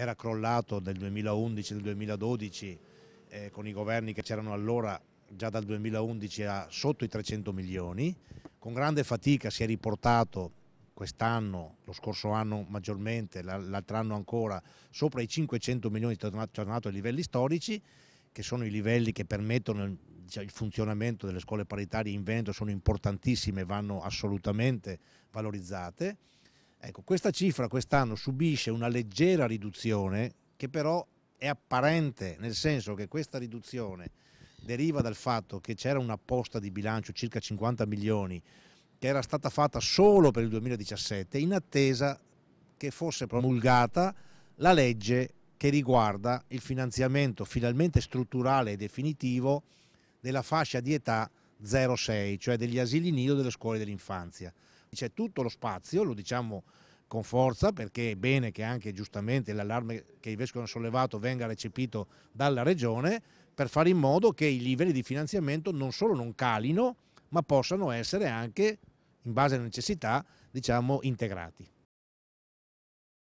era crollato nel 2011 nel 2012 eh, con i governi che c'erano allora già dal 2011 a sotto i 300 milioni, con grande fatica si è riportato quest'anno, lo scorso anno maggiormente, l'altro anno ancora, sopra i 500 milioni tornato ai livelli storici, che sono i livelli che permettono il, cioè, funzionamento delle scuole paritarie in Veneto, sono importantissime, vanno assolutamente valorizzate. Ecco, questa cifra quest'anno subisce una leggera riduzione che però è apparente, nel senso che questa riduzione deriva dal fatto che c'era una posta di bilancio circa 50 milioni che era stata fatta solo per il 2017 in attesa che fosse promulgata la legge che riguarda il finanziamento finalmente strutturale e definitivo della fascia di età 06, cioè degli asili nido delle scuole dell'infanzia c'è tutto lo spazio, lo diciamo con forza perché è bene che anche giustamente l'allarme che i vescovi hanno sollevato venga recepito dalla regione per fare in modo che i livelli di finanziamento non solo non calino ma possano essere anche in base alle necessità diciamo integrati.